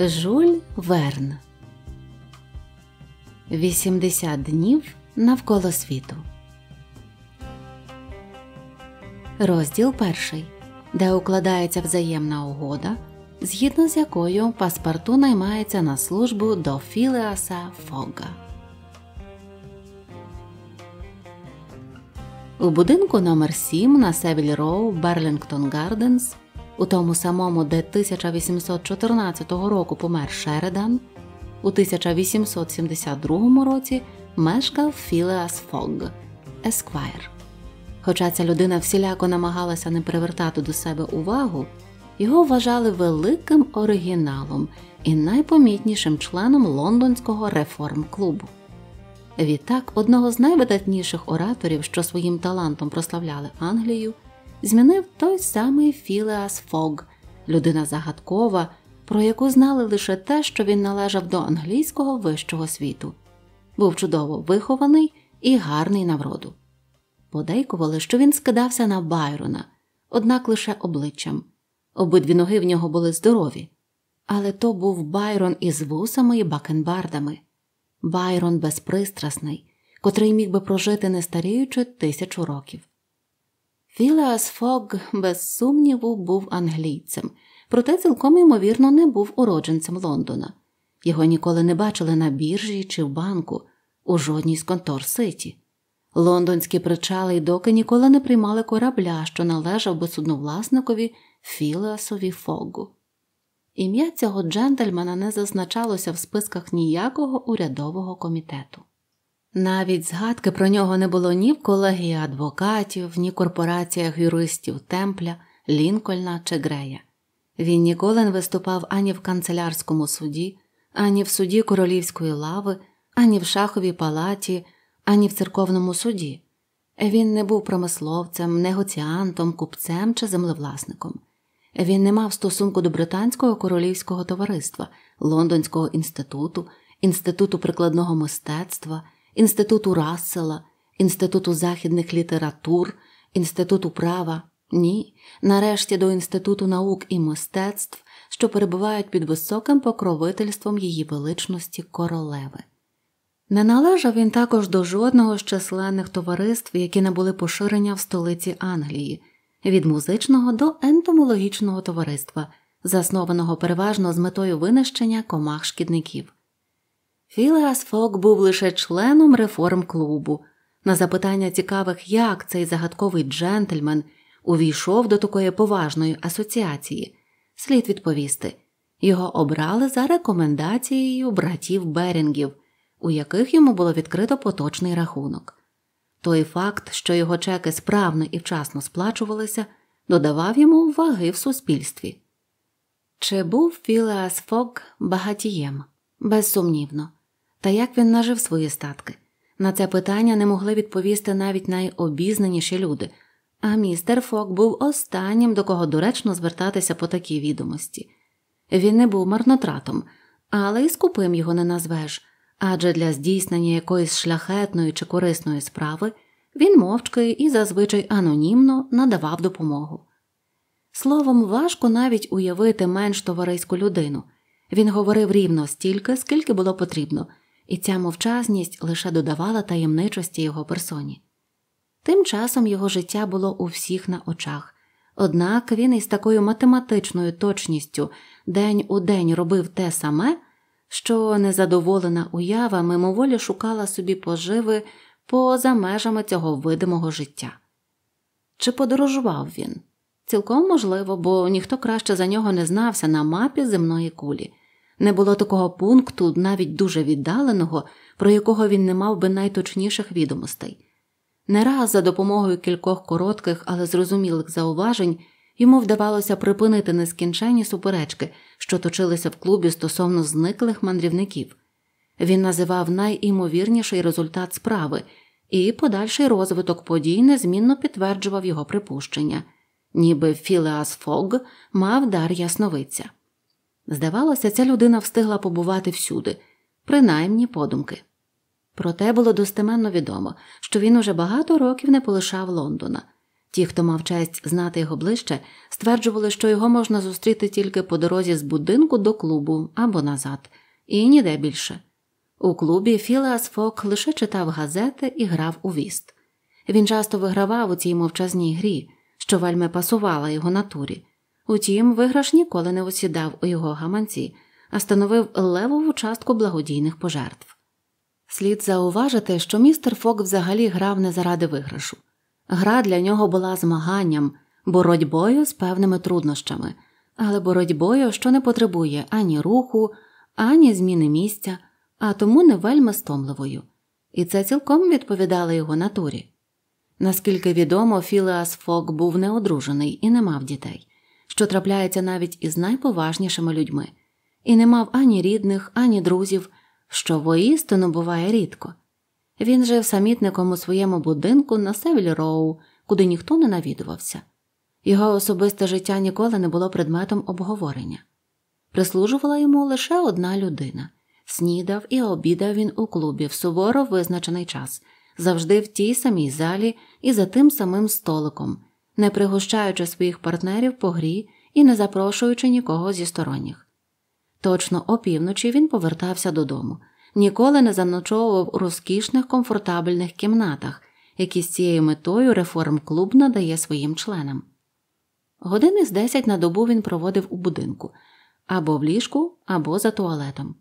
Жуль Верн 80 днів навколо світу. Розділ перший, де укладається взаємна угода, згідно з якою паспорту наймається на службу до Філеаса Фога. У будинку номер 7 на Севіль Роу Берлінгтон Гарденс у тому самому, де 1814 року помер Шередан, у 1872 році мешкав Філеас Фогг, Есквайр. Хоча ця людина всіляко намагалася не привертати до себе увагу, його вважали великим оригіналом і найпомітнішим членом лондонського реформ-клубу. Відтак, одного з найвидатніших ораторів, що своїм талантом прославляли Англію змінив той самий Філеас Фог, людина загадкова, про яку знали лише те, що він належав до англійського вищого світу, був чудово вихований і гарний на вроду. Подейкували, що він скидався на Байрона, однак лише обличчям. Обидві ноги в нього були здорові, але то був Байрон із вусами і бакенбардами, Байрон безпристрасний, котрий міг би прожити не старіючи тисячу років. Філеас Фог, без сумніву, був англійцем, проте цілком ймовірно не був уродженцем Лондона. Його ніколи не бачили на біржі чи в банку у жодній з контор Ситі. Лондонські причали й доки ніколи не приймали корабля, що належав би судновласникові Філеасові Фогу. Ім'я цього джентльмена не зазначалося в списках ніякого урядового комітету. Навіть згадки про нього не було ні в колегії адвокатів, ні корпораціях юристів Темпля, Лінкольна чи Грея. Він ніколи не виступав ані в канцелярському суді, ані в суді королівської лави, ані в шаховій палаті, ані в церковному суді. Він не був промисловцем, негоціантом, купцем чи землевласником. Він не мав стосунку до британського королівського товариства, Лондонського інституту, інституту прикладного мистецтва. Інституту Рассела, Інституту західних літератур, Інституту права, ні, нарешті до Інституту наук і мистецтв, що перебувають під високим покровительством її величності королеви. Не належав він також до жодного з численних товариств, які набули поширення в столиці Англії, від музичного до ентомологічного товариства, заснованого переважно з метою винищення комах шкідників. Філеас Фок був лише членом реформ клубу. На запитання цікавих, як цей загадковий джентльмен увійшов до такої поважної асоціації, слід відповісти його обрали за рекомендацією братів Берінгів, у яких йому було відкрито поточний рахунок. Той факт, що його чеки справно і вчасно сплачувалися, додавав йому ваги в суспільстві. Чи був Філеас Фок багатієм? Безсумнівно. Та як він нажив свої статки? На це питання не могли відповісти навіть найобізнаніші люди, а містер Фок був останнім, до кого доречно звертатися по такій відомості. Він не був марнотратом, але й скупим його не назвеш, адже для здійснення якоїсь шляхетної чи корисної справи він мовчки і зазвичай анонімно надавав допомогу. Словом, важко навіть уявити менш товариську людину. Він говорив рівно стільки, скільки було потрібно і ця мовчазність лише додавала таємничості його персоні. Тим часом його життя було у всіх на очах, однак він із такою математичною точністю день у день робив те саме, що незадоволена уява мимоволі шукала собі поживи поза межами цього видимого життя. Чи подорожував він? Цілком можливо, бо ніхто краще за нього не знався на мапі земної кулі. Не було такого пункту, навіть дуже віддаленого, про якого він не мав би найточніших відомостей. Не раз за допомогою кількох коротких, але зрозумілих зауважень йому вдавалося припинити нескінченні суперечки, що точилися в клубі стосовно зниклих мандрівників. Він називав найімовірніший результат справи, і подальший розвиток подій незмінно підтверджував його припущення, ніби Філеас Фог мав дар ясновиця. Здавалося, ця людина встигла побувати всюди, принаймні подумки. Проте було достеменно відомо, що він уже багато років не полишав Лондона. Ті, хто мав честь знати його ближче, стверджували, що його можна зустріти тільки по дорозі з будинку до клубу або назад, і ніде більше. У клубі Філеас Фок лише читав газети і грав у віст. Він часто вигравав у цій мовчазній грі, що вельми пасувала його натурі, Утім, виграш ніколи не осідав у його гаманці, а становив левову частку благодійних пожертв. Слід зауважити, що містер Фок взагалі грав не заради виграшу. Гра для нього була змаганням, боротьбою з певними труднощами, але боротьбою, що не потребує ані руху, ані зміни місця, а тому не вельми стомливою, і це цілком відповідало його натурі. Наскільки відомо, Філеас Фок був неодружений і не мав дітей що трапляється навіть із найповажнішими людьми, і не мав ані рідних, ані друзів, що воістину буває рідко. Він жив самітником у своєму будинку на Севіль Роу, куди ніхто не навідувався. Його особисте життя ніколи не було предметом обговорення. Прислужувала йому лише одна людина снідав і обідав він у клубі в суворо визначений час, завжди в тій самій залі і за тим самим столиком, не пригощаючи своїх партнерів по грі і не запрошуючи нікого зі сторонніх. Точно опівночі він повертався додому, ніколи не заночовував у розкішних комфортабельних кімнатах, які з цією метою реформ-клуб надає своїм членам. Години з десять на добу він проводив у будинку або в ліжку, або за туалетом.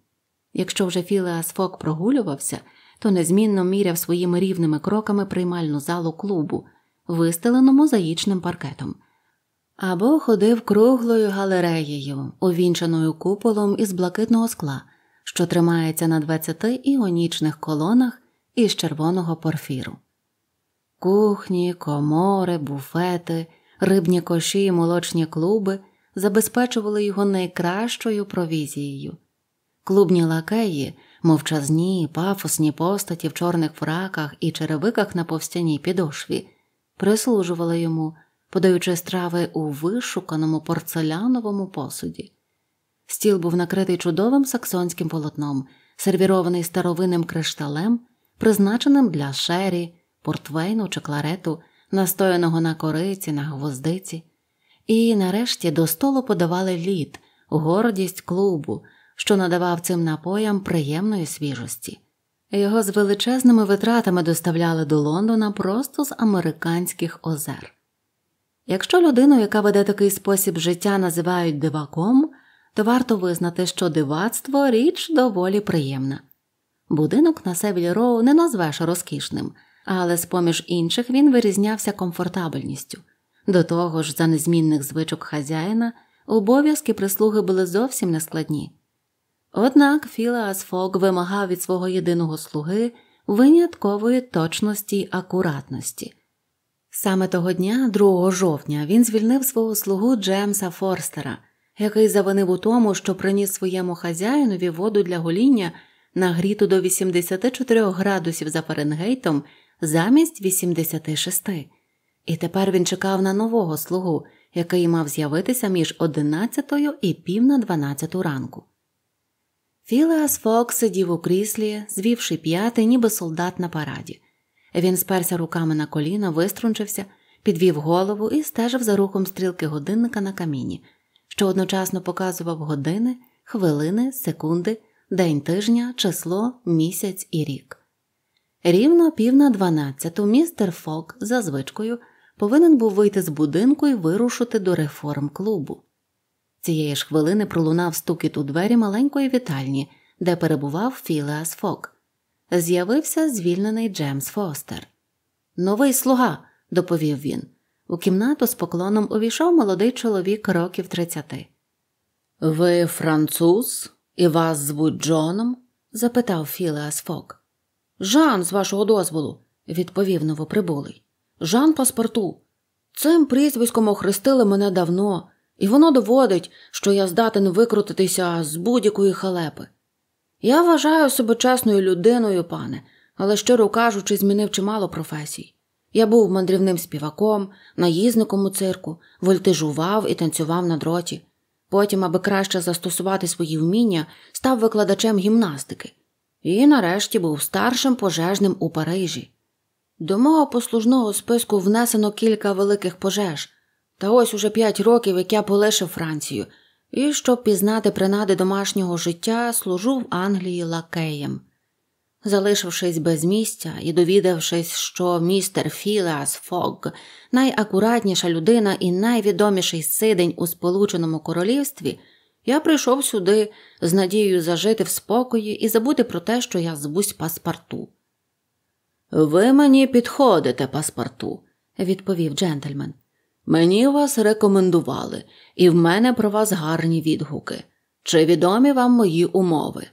Якщо вже Філеас Фок прогулювався, то незмінно міряв своїми рівними кроками приймальну залу клубу, вистелену мозаїчним паркетом, або ходив круглою галереєю, увінчаною куполом із блакитного скла, що тримається на 20 іонічних колонах із червоного порфіру. Кухні, комори, буфети, рибні коші і молочні клуби забезпечували його найкращою провізією. Клубні лакеї, мовчазні, пафосні постаті в чорних фраках і черевиках на повстяній підошві, прислужувала йому, подаючи страви у вишуканому порцеляновому посуді. Стіл був накритий чудовим саксонським полотном, сервірований старовинним кришталем, призначеним для шері, портвейну чи кларету, настояного на кориці, на гвоздиці, і нарешті до столу подавали лід, гордість клубу, що надавав цим напоям приємної свіжості. Його з величезними витратами доставляли до Лондона просто з американських озер. Якщо людину, яка веде такий спосіб життя, називають диваком, то варто визнати, що дивацтво річ доволі приємна. Будинок на Севілі Роу не назвеш розкішним, але з поміж інших він вирізнявся комфортабельністю. До того ж, за незмінних звичок хазяїна обов'язки прислуги були зовсім нескладні. Однак Філеас Фок вимагав від свого єдиного слуги виняткової точності й акуратності. Саме того дня, 2 жовтня, він звільнив свого слугу Джемса Форстера, який завинив у тому, що приніс своєму хазяїнові воду для гоління нагріту до 84 градусів за Фаренгейтом замість 86. І тепер він чекав на нового слугу, який мав з'явитися між 11 і пів на 12 ранку. Філеас Фок сидів у кріслі, звівши п'ятий, ніби солдат на параді. Він сперся руками на коліна, виструнчився, підвів голову і стежив за рухом стрілки годинника на каміні, що одночасно показував години, хвилини, секунди, день тижня, число, місяць і рік. Рівно пів на дванадцяту містер Фок за звичкою повинен був вийти з будинку і вирушити до реформ клубу. Цієї ж хвилини пролунав стукіт у двері маленької вітальні, де перебував Філеас Фок. З'явився звільнений Джемс Фостер. Новий слуга, доповів він. У кімнату з поклоном увійшов молодий чоловік років тридцяти. Ви француз і вас звуть Джоном? запитав Філеас Фок. Жан, з вашого дозволу, відповів новоприбулий. Жан паспорту. Цим прізвиськом охрестили мене давно і воно доводить, що я здатен викрутитися з будь-якої халепи. Я вважаю себе чесною людиною, пане, але щиро кажучи, змінив чимало професій. Я був мандрівним співаком, наїзником у цирку, вольтежував і танцював на дроті. Потім, аби краще застосувати свої вміння, став викладачем гімнастики і, нарешті, був старшим пожежним у Парижі. До мого послужного списку внесено кілька великих пожеж, та ось уже п'ять років, як я полишив Францію, і щоб пізнати принади домашнього життя, служу в Англії лакеєм. Залишившись без місця і довідавшись, що містер Філеас Фог найакуратніша людина і найвідоміший сидень у Сполученому Королівстві, я прийшов сюди з надією зажити в спокої і забути про те, що я збусь паспорту. Ви мені підходите, паспорту, відповів джентльмен. Мені вас рекомендували, і в мене про вас гарні відгуки. Чи відомі вам мої умови?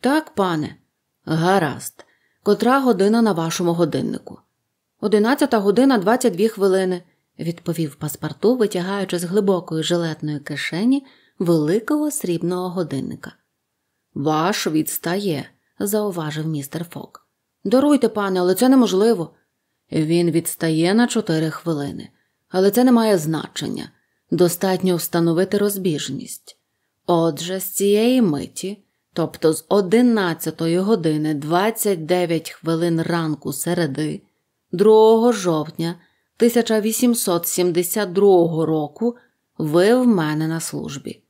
Так, пане, гаразд, котра година на вашому годиннику? Одинадцята година двадцять дві хвилини, відповів паспорту, витягаючи з глибокої жилетної кишені великого срібного годинника. Ваш відстає, зауважив містер Фок. Даруйте, пане, але це неможливо. Він відстає на чотири хвилини але це не має значення достатньо встановити розбіжність. Отже, з цієї миті, тобто з 11 години 29 хвилин ранку середи, 2 жовтня 1872 року, ви в мене на службі.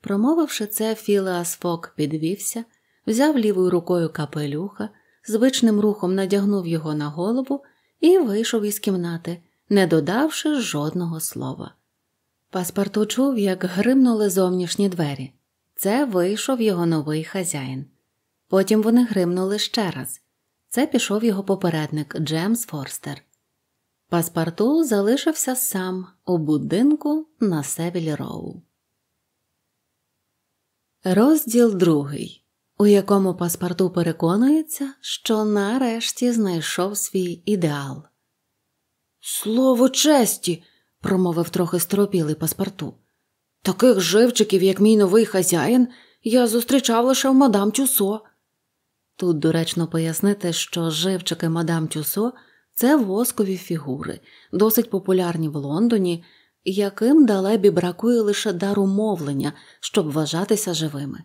Промовивши це, Філеас Фок підвівся, взяв лівою рукою капелюха, звичним рухом надягнув його на голову і вийшов із кімнати, не додавши жодного слова. Паспорту чув, як гримнули зовнішні двері. Це вийшов його новий хазяїн. Потім вони гримнули ще раз. Це пішов його попередник Джемс Форстер. Паспорту залишився сам у будинку на Севілі Роу. Розділ другий, у якому паспорту переконується, що нарешті знайшов свій ідеал. Слово честі, промовив трохи стропілий паспорту. Таких живчиків, як мій новий хазяїн, я зустрічав лише в мадам Тюсо. Тут доречно пояснити, що живчики мадам Тюсо це воскові фігури, досить популярні в Лондоні, яким далебі бракує лише дару мовлення, щоб вважатися живими.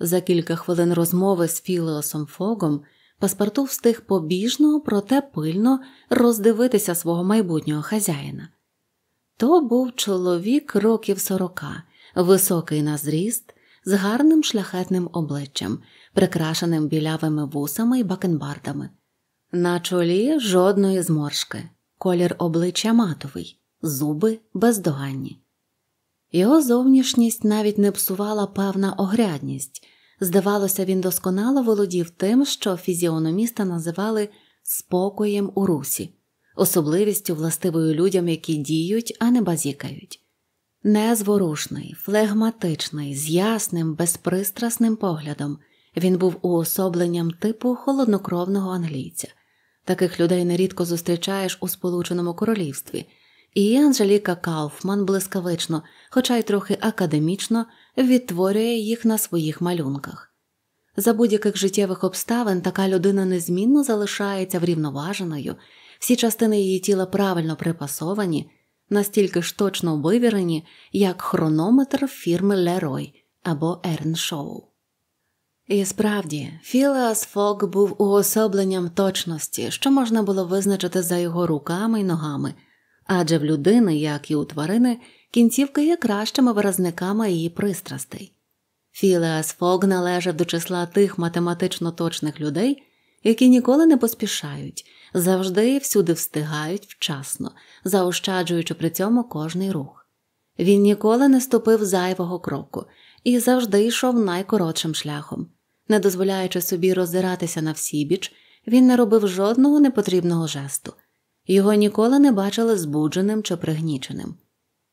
За кілька хвилин розмови з Філеосом Фогом Паспорту встиг побіжно, проте пильно роздивитися свого майбутнього хазяїна. То був чоловік років сорока, високий на зріст, з гарним шляхетним обличчям, прикрашеним білявими вусами й бакенбардами. На чолі жодної зморшки, колір обличчя матовий, зуби бездоганні. Його зовнішність навіть не псувала певна огрядність. Здавалося, він досконало володів тим, що фізіономіста називали спокоєм у русі, особливістю властивою людям, які діють, а не базікають. Незворушний, флегматичний, з ясним, безпристрасним поглядом він був уособленням типу холоднокровного англійця. Таких людей нерідко зустрічаєш у Сполученому Королівстві, і Анжеліка Кауфман блискавично, хоча й трохи академічно відтворює їх на своїх малюнках. За будь-яких життєвих обставин така людина незмінно залишається врівноваженою, всі частини її тіла правильно припасовані, настільки ж точно вивірені, як хронометр фірми Лерой або Ерншоу. І справді, Філеас Фок був уособленням точності, що можна було визначити за його руками й ногами, адже в людини, як і у тварини, Кінцівка є кращими виразниками її пристрастей. Філеас Фог належав до числа тих математично точних людей, які ніколи не поспішають, завжди і всюди встигають вчасно, заощаджуючи при цьому кожний рух. Він ніколи не ступив зайвого кроку і завжди йшов найкоротшим шляхом. Не дозволяючи собі роздиратися на всі біч, він не робив жодного непотрібного жесту, його ніколи не бачили збудженим чи пригніченим.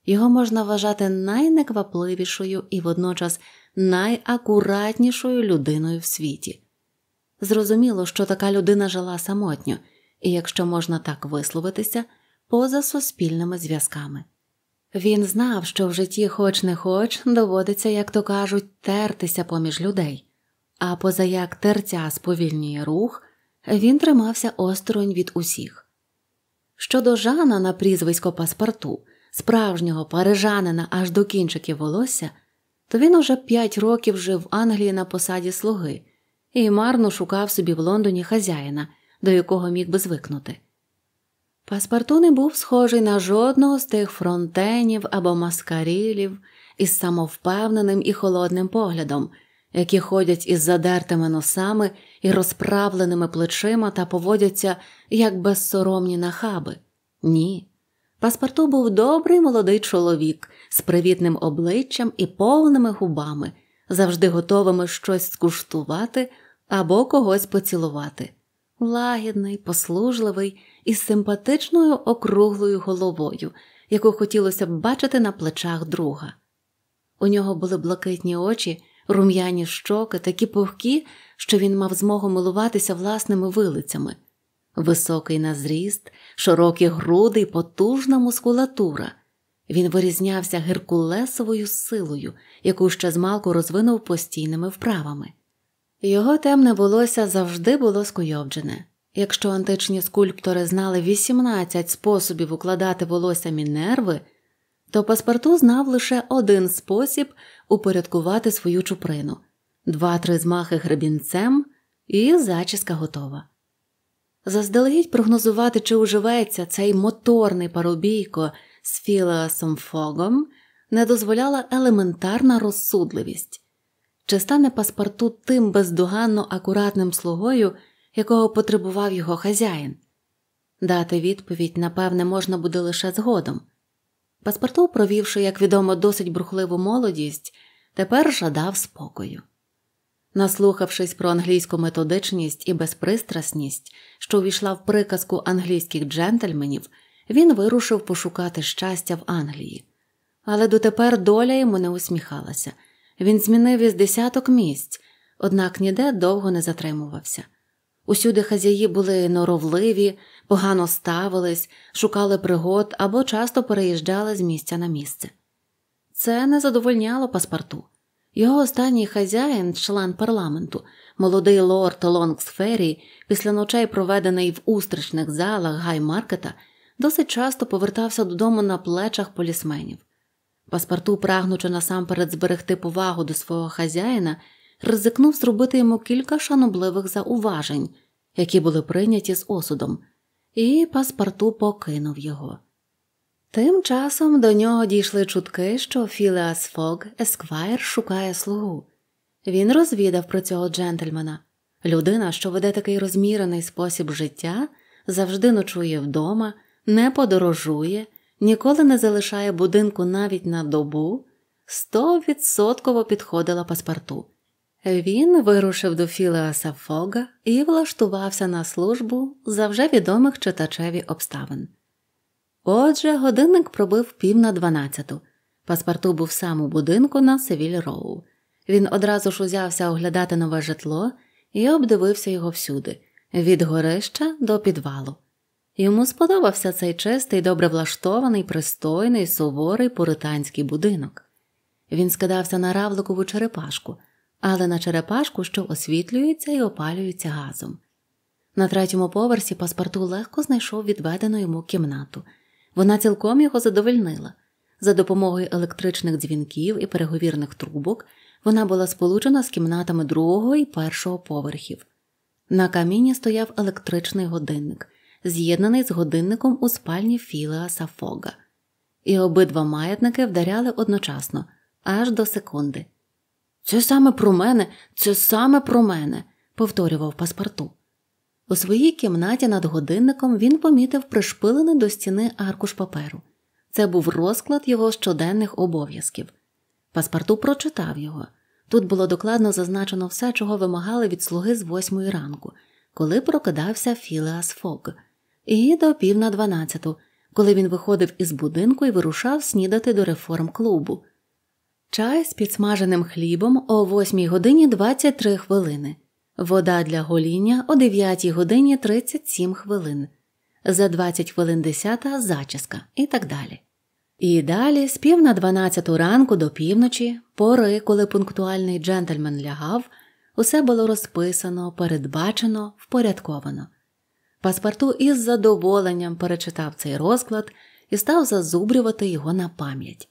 Його можна вважати найнеквапливішою і водночас найакуратнішою людиною в світі. Зрозуміло, що така людина жила самотньо і, якщо можна так висловитися, поза суспільними зв'язками. Він знав, що в житті, хоч не хоч, доводиться, як то кажуть, тертися поміж людей, а поза як терця сповільнює рух, він тримався осторонь від усіх. Щодо Жана на прізвисько паспорту справжнього парижанина аж до кінчиків волосся, то він уже п'ять років жив в Англії на посаді слуги і марно шукав собі в Лондоні хазяїна, до якого міг би звикнути. Паспарту не був схожий на жодного з тих фронтенів або маскарілів із самовпевненим і холодним поглядом, які ходять із задертими носами і розправленими плечима та поводяться як безсоромні нахаби. Ні. Паспорту був добрий молодий чоловік з привітним обличчям і повними губами, завжди готовими щось скуштувати або когось поцілувати. Лагідний, послужливий і з симпатичною округлою головою, яку хотілося б бачити на плечах друга. У нього були блакитні очі, рум'яні щоки, такі пухкі, що він мав змогу милуватися власними вилицями. Високий на зріст, широкі груди і потужна мускулатура. Він вирізнявся геркулесовою силою, яку ще змалку розвинув постійними вправами. Його темне волосся завжди було скуйовджене. Якщо античні скульптори знали 18 способів укладати волосся мінерви, то паспорту знав лише один спосіб упорядкувати свою чуприну: два-три змахи гребінцем, і зачіска готова заздалегідь прогнозувати, чи уживається цей моторний парубійко з Філеасом Фогом, не дозволяла елементарна розсудливість, чи стане паспорту тим бездоганно акуратним слугою, якого потребував його хазяїн. Дати відповідь, напевне, можна буде лише згодом. Паспорту, провівши, як відомо, досить брухливу молодість, тепер жадав спокою. Наслухавшись про англійську методичність і безпристрасність, що увійшла в приказку англійських джентльменів, він вирушив пошукати щастя в Англії. Але дотепер доля йому не усміхалася. Він змінив із десяток місць, однак ніде довго не затримувався. Усюди хазяї були норовливі, погано ставились, шукали пригод або часто переїжджали з місця на місце. Це не задовольняло паспорту. Його останній хазяїн, член парламенту, молодий лорд Лонгсфері, після ночей, проведений в устричних залах гаймаркета, досить часто повертався додому на плечах полісменів. Паспарту, прагнучи насамперед зберегти повагу до свого хазяїна, ризикнув зробити йому кілька шанобливих зауважень, які були прийняті з осудом, і паспарту покинув його. Тим часом до нього дійшли чутки, що Філеас Фог Есквайр шукає слугу. Він розвідав про цього джентльмена. Людина, що веде такий розмірений спосіб життя, завжди ночує вдома, не подорожує, ніколи не залишає будинку навіть на добу, стовідсотково підходила паспорту. Він вирушив до Філеаса Фога і влаштувався на службу за вже відомих читачеві обставин. Отже, годинник пробив пів на дванадцяту. Паспорту був сам у будинку на Севіль Роу. Він одразу ж узявся оглядати нове житло і обдивився його всюди від горища до підвалу. Йому сподобався цей чистий, добре влаштований, пристойний, суворий пуританський будинок. Він скидався на равликову черепашку, але на черепашку, що освітлюється і опалюється газом. На третьому поверсі паспорту легко знайшов відведену йому кімнату. Вона цілком його задовольнила. За допомогою електричних дзвінків і переговірних трубок вона була сполучена з кімнатами другого і першого поверхів. На каміні стояв електричний годинник, з'єднаний з годинником у спальні Філеа Сафога. і обидва маятники вдаряли одночасно, аж до секунди. Це саме про мене, це саме про мене, повторював паспорту. У своїй кімнаті над годинником він помітив пришпилений до стіни аркуш паперу. Це був розклад його щоденних обов'язків. Паспорту прочитав його. Тут було докладно зазначено все, чого вимагали від слуги з восьмої ранку, коли прокидався Філеас Фок, і до пів на дванадцяту, коли він виходив із будинку і вирушав снідати до реформ клубу. Чай з підсмаженим хлібом о восьмій годині 23 хвилини. Вода для гоління о 9 годині 37 хвилин, за 20 хвилин 10 зачіска і так далі. І далі з пів на 12 ранку до півночі, пори, коли пунктуальний джентльмен лягав, усе було розписано, передбачено, впорядковано. Паспорту із задоволенням перечитав цей розклад і став зазубрювати його на пам'ять.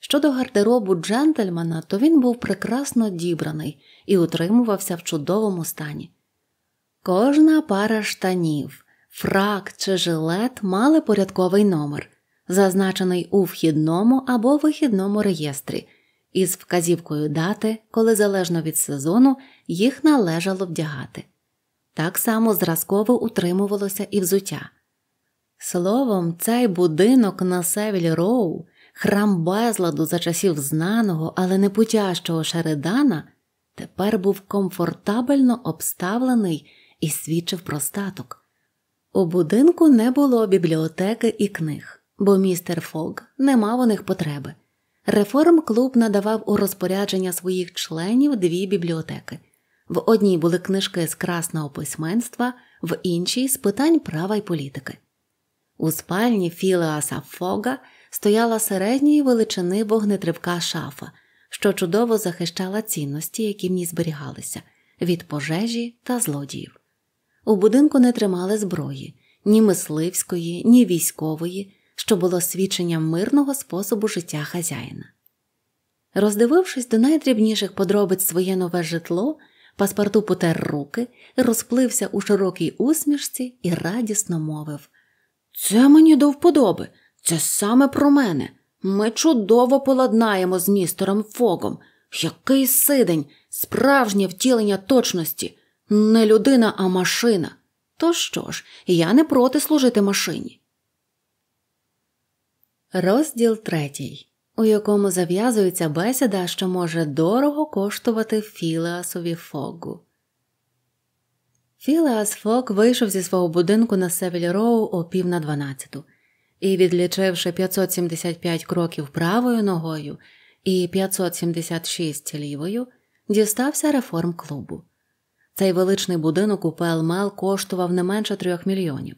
Щодо гардеробу джентльмена, то він був прекрасно дібраний і утримувався в чудовому стані. Кожна пара штанів, фрак чи жилет мали порядковий номер, зазначений у вхідному або вихідному реєстрі, із вказівкою дати, коли залежно від сезону їх належало вдягати. Так само зразково утримувалося і взуття. Словом, цей будинок на Севіль Роу храм безладу за часів знаного, але непутящого Шередана тепер був комфортабельно обставлений і свідчив про статок. У будинку не було бібліотеки і книг, бо містер Фог не мав у них потреби. Реформ клуб надавав у розпорядження своїх членів дві бібліотеки. В одній були книжки з красного письменства, в іншій з питань права й політики. У спальні Філеаса Фога стояла середньої величини вогнетривка шафа, що чудово захищала цінності, які в ній зберігалися, від пожежі та злодіїв. У будинку не тримали зброї ні мисливської, ні військової, що було свідченням мирного способу життя хазяїна. Роздивившись до найдрібніших подробиць своє нове житло, паспорту потер руки, розплився у широкій усмішці і радісно мовив Це мені до вподоби. Це саме про мене. Ми чудово поладнаємо з містером Фогом. Який сидень, справжнє втілення точності, не людина, а машина. То що ж, я не проти служити машині. Розділ третій, у якому зав'язується бесіда, що може дорого коштувати Філеасові Фогу. Філеас Фог вийшов зі свого будинку на Севіль Роу о пів на дванадцяту і, відлічивши 575 кроків правою ногою і 576 лівою, дістався реформ клубу. Цей величний будинок у Пелмел коштував не менше трьох мільйонів.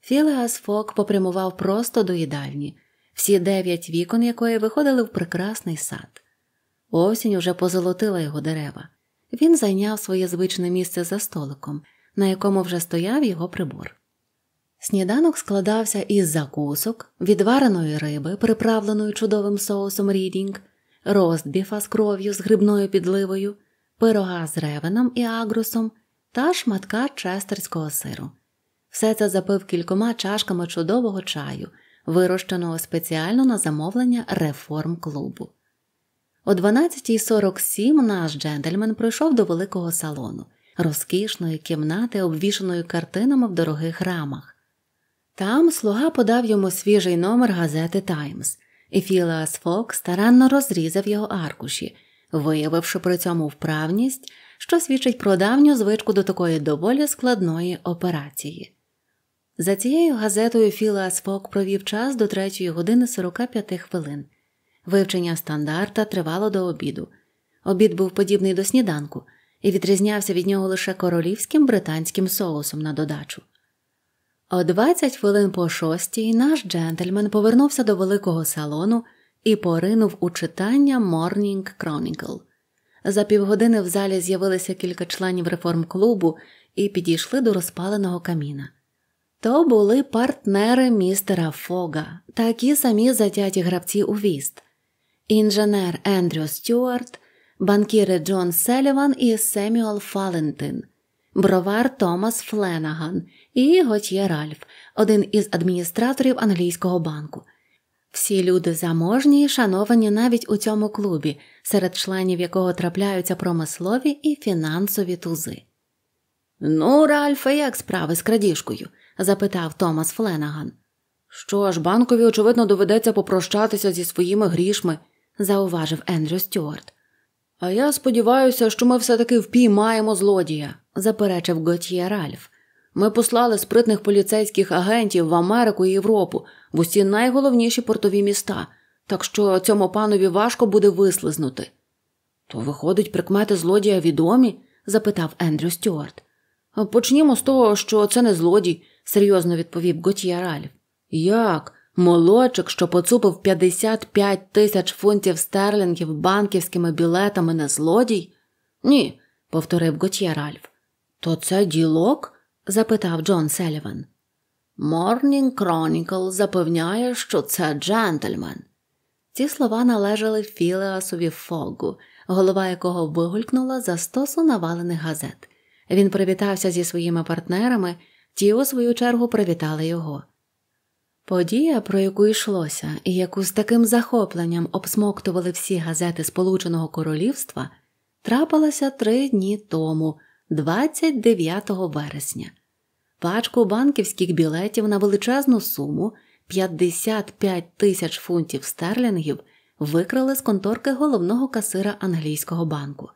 Філеас Фок попрямував просто до їдальні, всі дев'ять вікон якої виходили в прекрасний сад. Осінь уже позолотила його дерева. Він зайняв своє звичне місце за столиком, на якому вже стояв його прибор. Сніданок складався із закусок, відвареної риби, приправленої чудовим соусом рідінг, роздбіфа з кров'ю з грибною підливою, пирога з ревеном і агрусом та шматка честерського сиру. Все це запив кількома чашками чудового чаю, вирощеного спеціально на замовлення реформ клубу. О 12.47 наш джентльмен прийшов до великого салону, розкішної кімнати, обвішаної картинами в дорогих рамах. Там слуга подав йому свіжий номер газети Таймс, і Філас Фок старанно розрізав його аркуші, виявивши при цьому вправність, що свідчить про давню звичку до такої доволі складної операції. За цією газетою Філеас Фок провів час до 3 години 45 хвилин. Вивчення стандарта тривало до обіду. Обід був подібний до сніданку і відрізнявся від нього лише королівським британським соусом на додачу. О 20 хвилин по шостій наш джентльмен повернувся до великого салону і поринув у читання Morning Chronicle. За півгодини в залі з'явилися кілька членів реформ-клубу і підійшли до розпаленого каміна. То були партнери містера Фога, такі самі затяті гравці у віст, інженер Ендрю Стюарт, банкіри Джон Селіван і Семюел Фалентин, бровар Томас Фленаган і Готьє Ральф, один із адміністраторів англійського банку. Всі люди заможні і шановані навіть у цьому клубі, серед членів якого трапляються промислові і фінансові тузи. Ну, Ральфе, як справи з крадіжкою? запитав Томас Фленаган. Що ж, банкові, очевидно, доведеться попрощатися зі своїми грішми, зауважив Ендрю Стюарт. А я сподіваюся, що ми все таки впіймаємо злодія, заперечив Готьє Ральф. Ми послали спритних поліцейських агентів в Америку і Європу в усі найголовніші портові міста, так що цьому панові важко буде вислизнути. То, виходить, прикмети злодія відомі? запитав Ендрю Стюарт. Почнімо з того, що це не злодій, серйозно відповів Готьє Ральф. Як? Молодчик, що поцупив 55 тисяч фунтів стерлінгів банківськими білетами на злодій? Ні, повторив Готьє Ральф. То це ділок? запитав Джон Селіван. Morning Chronicle запевняє, що це джентльмен. Ці слова належали Філеасові Фогу, голова якого вигулькнула за стосу навалених газет. Він привітався зі своїми партнерами, ті, у свою чергу, привітали його. Подія, про яку йшлося, і яку з таким захопленням обсмоктували всі газети Сполученого Королівства, трапилася три дні тому, 29 вересня, пачку банківських білетів на величезну суму 55 тисяч фунтів стерлінгів викрали з конторки головного касира англійського банку.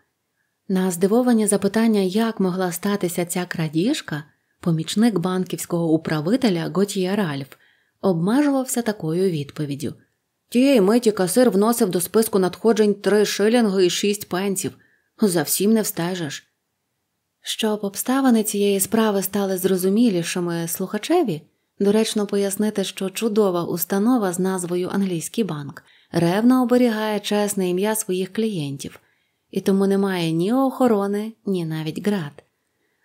На здивовані запитання, як могла статися ця крадіжка, помічник банківського управителя Готьє Ральф обмежувався такою відповіддю. Тієї миті касир вносив до списку надходжень три шилінги і 6 пенсів. За всім не встежиш. Щоб обставини цієї справи стали зрозумілішими слухачеві, доречно пояснити, що чудова установа з назвою Англійський банк ревно оберігає чесне ім'я своїх клієнтів, і тому немає ні охорони, ні навіть град.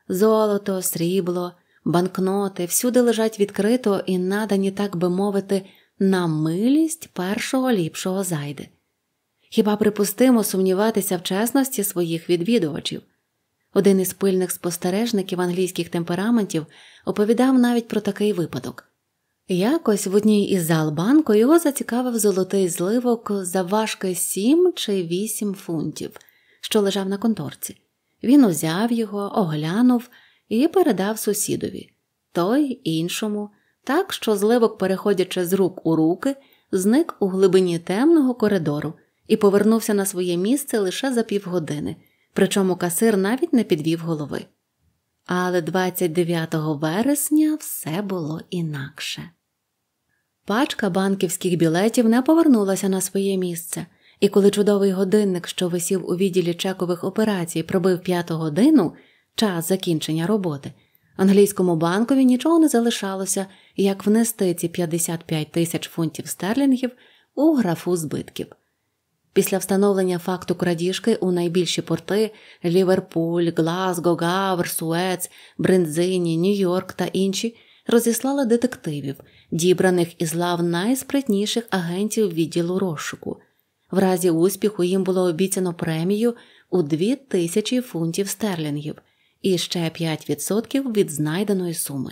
Золото, срібло, банкноти всюди лежать відкрито і надані, так би мовити, на милість першого ліпшого зайди. Хіба припустимо сумніватися в чесності своїх відвідувачів? Один із пильних спостережників англійських темпераментів оповідав навіть про такий випадок. Якось в одній із зал банку його зацікавив золотий зливок за важки сім чи вісім фунтів, що лежав на конторці. Він узяв його, оглянув і передав сусідові, той іншому, так що зливок, переходячи з рук у руки, зник у глибині темного коридору і повернувся на своє місце лише за півгодини – причому касир навіть не підвів голови. Але 29 вересня все було інакше. Пачка банківських білетів не повернулася на своє місце, і коли чудовий годинник, що висів у відділі чекових операцій, пробив п'яту годину час закінчення роботи, англійському банкові нічого не залишалося, як внести ці 55 тисяч фунтів стерлінгів у графу збитків. Після встановлення факту крадіжки у найбільші порти Ліверпуль, Глазго, Гавр, Суец, Бринзині, Нью-Йорк та інші розіслали детективів, дібраних із лав найспритніших агентів відділу розшуку. В разі успіху їм було обіцяно премію у 2000 фунтів стерлінгів і ще 5% від знайденої суми.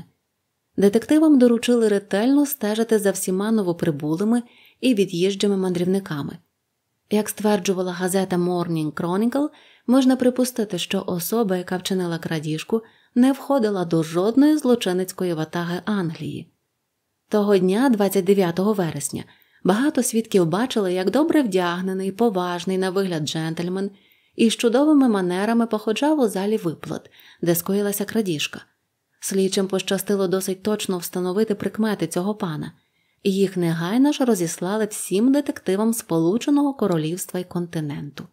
Детективам доручили ретельно стежити за всіма новоприбулими і від'їжджими мандрівниками. Як стверджувала газета Morning Chronicle, можна припустити, що особа, яка вчинила крадіжку, не входила до жодної злочинницької ватаги Англії. Того дня, 29 вересня, багато свідків бачили, як добре вдягнений, поважний на вигляд джентльмен із чудовими манерами походжав у залі виплат, де скоїлася крадіжка. Слідчим пощастило досить точно встановити прикмети цього пана їх негайно ж розіслали всім детективам Сполученого Королівства і континенту.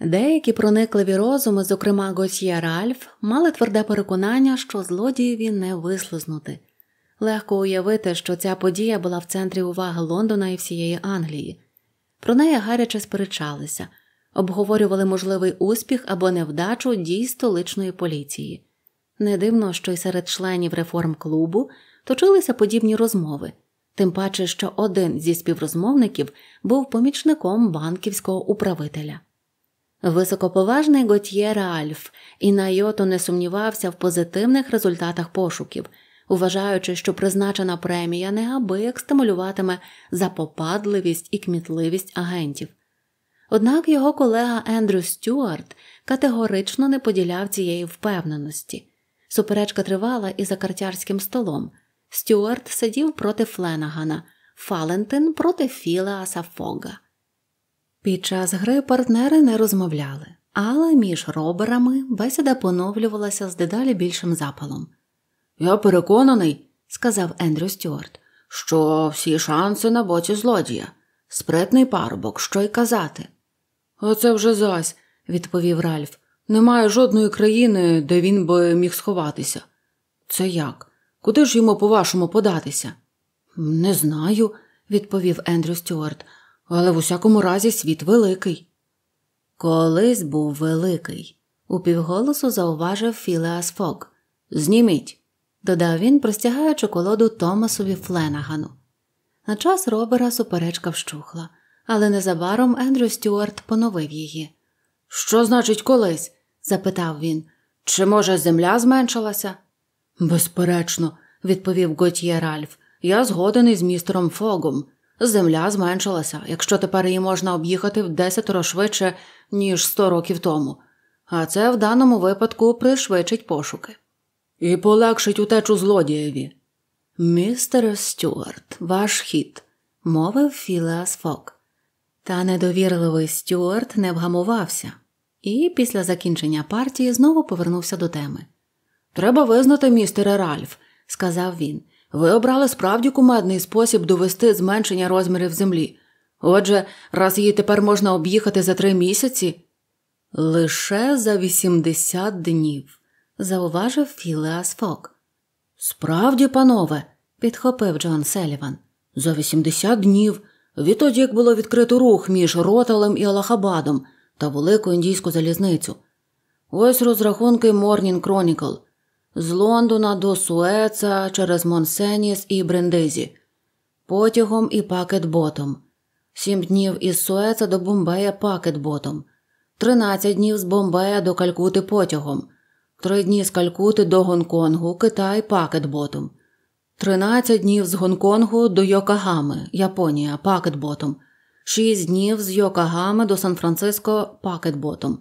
Деякі проникливі розуми, зокрема Готьє Ральф, мали тверде переконання, що злодієві не вислизнути. Легко уявити, що ця подія була в центрі уваги Лондона і всієї Англії. Про неї гаряче сперечалися, обговорювали можливий успіх або невдачу дій столичної поліції. Не дивно, що й серед членів реформ клубу точилися подібні розмови, тим паче, що один зі співрозмовників був помічником банківського управителя. Високоповажний готьєра Альф і на йоту не сумнівався в позитивних результатах пошуків, вважаючи, що призначена премія неабияк стимулюватиме запопадливість і кмітливість агентів. Однак його колега Ендрю Стюарт категорично не поділяв цієї впевненості. Суперечка тривала і за картярським столом. Стюарт сидів проти Фленагана, Фалентин проти Філеаса Фога. Під час гри партнери не розмовляли, але між роберами бесіда поновлювалася з дедалі більшим запалом. Я переконаний, сказав Ендрю Стюарт, що всі шанси на боці злодія, спритний парубок, що й казати. Оце вже зась, відповів Ральф. Немає жодної країни, де він би міг сховатися. Це як? Куди ж йому, по-вашому, податися? Не знаю, відповів Ендрю Стюарт, але в усякому разі світ великий. Колись був великий, упівголосу зауважив Філеас Фок. Зніміть, додав він, простягаючи колоду Томасові Фленагану. На час робера суперечка вщухла, але незабаром Ендрю Стюарт поновив її. Що значить колись? запитав він. Чи, може, земля зменшилася? Безперечно, відповів Готьє Ральф, я згоден із містером Фогом. Земля зменшилася, якщо тепер її можна об'їхати в десятеро швидше, ніж сто років тому, а це в даному випадку пришвидшить пошуки. І полегшить утечу злодієві. Містер Стюарт, ваш хід, мовив Філеас Фог. Та недовірливий Стюарт не вгамувався і після закінчення партії знову повернувся до теми. Треба визнати, містере Ральф, сказав він. Ви обрали справді кумедний спосіб довести зменшення розмірів землі. Отже, раз її тепер можна об'їхати за три місяці. Лише за 80 днів, зауважив Філеас Фок. Справді, панове, підхопив Джон Селіван. За 80 днів, відтоді як було відкрито рух між Роталем і Алахабадом та велику індійську залізницю. Ось розрахунки Morning Кронікл з Лондона до Суеца через Монсеніс і Брендизі, потягом і пакетботом, сім днів із Суеца до Бомбея пакетботом, Тринадцять днів з Бомбея до Калькути потягом, Три дні з Калькути до Гонконгу, Китай пакетботом, Тринадцять днів з Гонконгу до Йокагами, Японія пакетботом, Шість днів з Йокагами до Сан-Франциско пакетботом.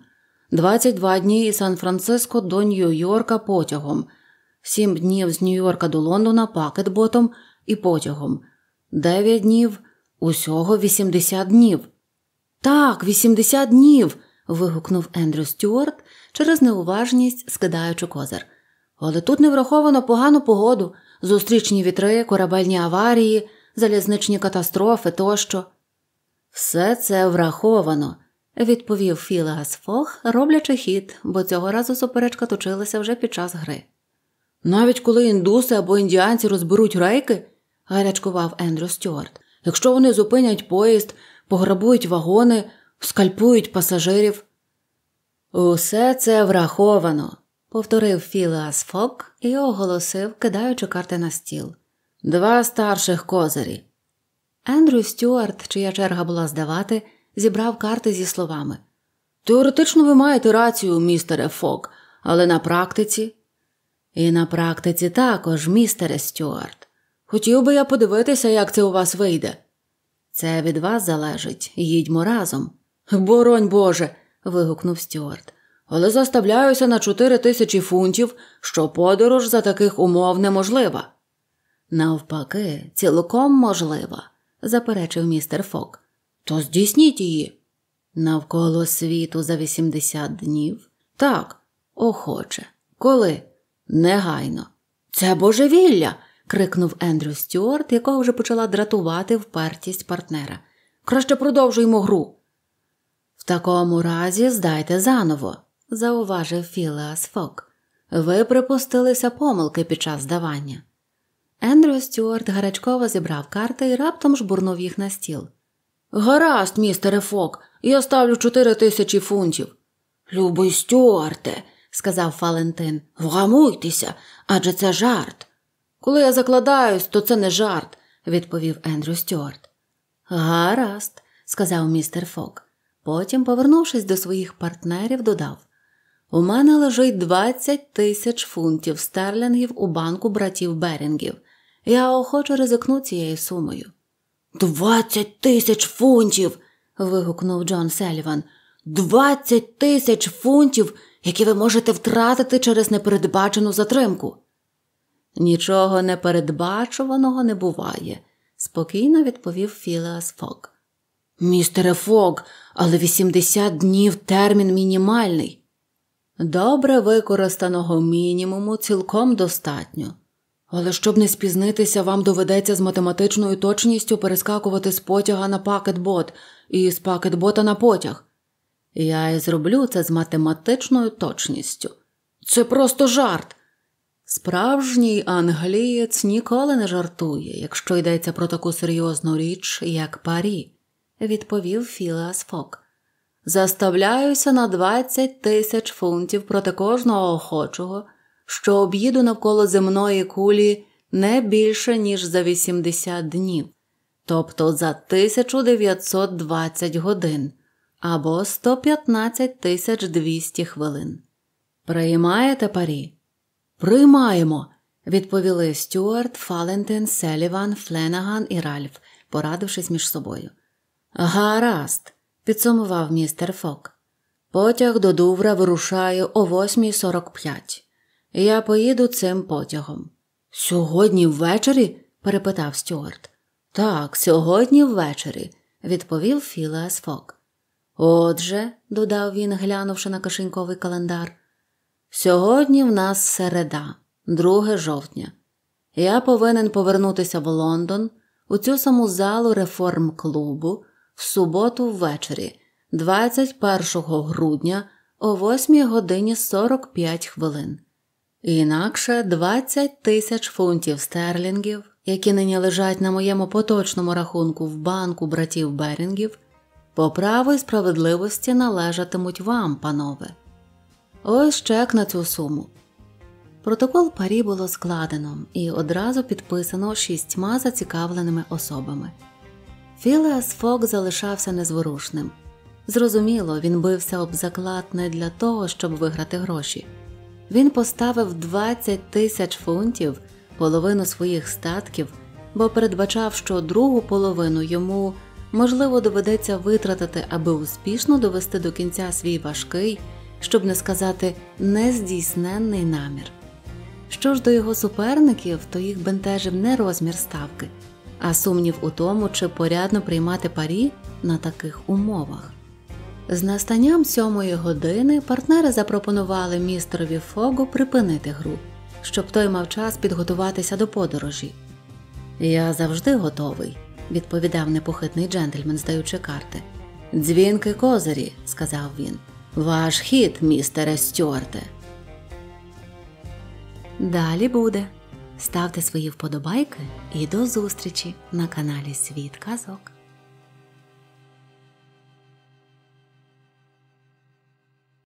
22 дні із Сан-Франциско до Нью-Йорка потягом, 7 днів з Нью-Йорка до Лондона пакетботом і потягом, 9 днів усього 80 днів. Так, 80 днів. вигукнув Ендрю Стюарт через неуважність, скидаючи козир. Але тут не враховано погану погоду, зустрічні вітри, корабельні аварії, залізничні катастрофи тощо. Все це враховано відповів Філагас Фох, роблячи хід, бо цього разу суперечка точилася вже під час гри. Навіть коли індуси або індіанці розберуть рейки, гарячкував Ендрю Стюарт, якщо вони зупинять поїзд, пограбують вагони, скальпують пасажирів. Усе це враховано, повторив Філеас Фок і оголосив, кидаючи карти на стіл. Два старших козирі. Ендрю Стюарт, чия черга була здавати, зібрав карти зі словами Теоретично ви маєте рацію, містере Фок, але на практиці. І на практиці також, містере Стюарт. Хотів би я подивитися, як це у вас вийде. Це від вас залежить, їдьмо разом. Боронь Боже. вигукнув Стюарт. Але заставляюся на чотири тисячі фунтів, що подорож за таких умов неможлива. Навпаки, цілком можлива, заперечив містер Фок. То здійсніть її. Навколо світу за 80 днів. Так, охоче. Коли? Негайно. Це божевілля. крикнув Ендрю Стюарт, якого вже почала дратувати впертість партнера. Краще продовжуємо гру. В такому разі здайте заново, зауважив Філеас Фок. Ви припустилися помилки під час здавання. Ендрю Стюарт гарячково зібрав карти і раптом жбурнув їх на стіл. Гаразд, містере Фок, я ставлю чотири тисячі фунтів. Любий Стюарте, сказав Валентин, вгамуйтеся, адже це жарт. Коли я закладаюсь, то це не жарт, відповів Ендрю Стюарт. Гаразд, сказав містер Фок. Потім, повернувшись до своїх партнерів, додав У мене лежить 20 тисяч фунтів стерлінгів у банку братів Берінгів. Я охоче ризикну цією сумою. Двадцять тисяч фунтів. вигукнув Джон Селіван. Двадцять тисяч фунтів, які ви можете втратити через непередбачену затримку. Нічого непередбачуваного не буває, спокійно відповів Філеас Фок. Містере Фок, але 80 днів термін мінімальний. Добре використаного мінімуму цілком достатньо. Але щоб не спізнитися, вам доведеться з математичною точністю перескакувати з потяга на пакетбот і з пакетбота на потяг. Я і зроблю це з математичною точністю. Це просто жарт. Справжній англієць ніколи не жартує, якщо йдеться про таку серйозну річ, як парі, відповів Філеас Фок. Заставляюся на 20 тисяч фунтів проти кожного охочого що об'їду навколо земної кулі не більше ніж за 80 днів, тобто за 1920 годин або 115 200 хвилин. Приймаєте парі? Приймаємо, відповіли Стюарт, Фалентин, Селіван, Фленаган і Ральф, порадившись між собою. Гаразд, підсумував містер Фок. Потяг до Дувра вирушає о 8.45. Я поїду цим потягом. Сьогодні ввечері? перепитав Стюарт. Так, сьогодні ввечері, відповів Філеас Фок. Отже, додав він, глянувши на кишеньковий календар, сьогодні в нас середа, 2 жовтня. Я повинен повернутися в Лондон у цю саму залу реформ клубу в суботу ввечері, 21 грудня о 8 годині 45 хвилин інакше 20 тисяч фунтів стерлінгів, які нині лежать на моєму поточному рахунку в банку братів Берінгів, по праву й справедливості належатимуть вам, панове. Ось чек на цю суму. Протокол парі було складено і одразу підписано шістьма зацікавленими особами. Філеас Фок залишався незворушним. Зрозуміло, він бився об заклад не для того, щоб виграти гроші він поставив 20 тисяч фунтів, половину своїх статків, бо передбачав, що другу половину йому можливо доведеться витратити, аби успішно довести до кінця свій важкий, щоб не сказати нездійсненний намір. Що ж до його суперників, то їх бентежив не розмір ставки, а сумнів у тому, чи порядно приймати парі на таких умовах. З настанням сьомої години партнери запропонували містерові Фогу припинити гру, щоб той мав час підготуватися до подорожі. Я завжди готовий, відповідав непохитний джентльмен, здаючи карти. Дзвінки козирі, сказав він. Ваш хід, містере Стюарте. Далі буде. Ставте свої вподобайки і до зустрічі на каналі Світ Казок.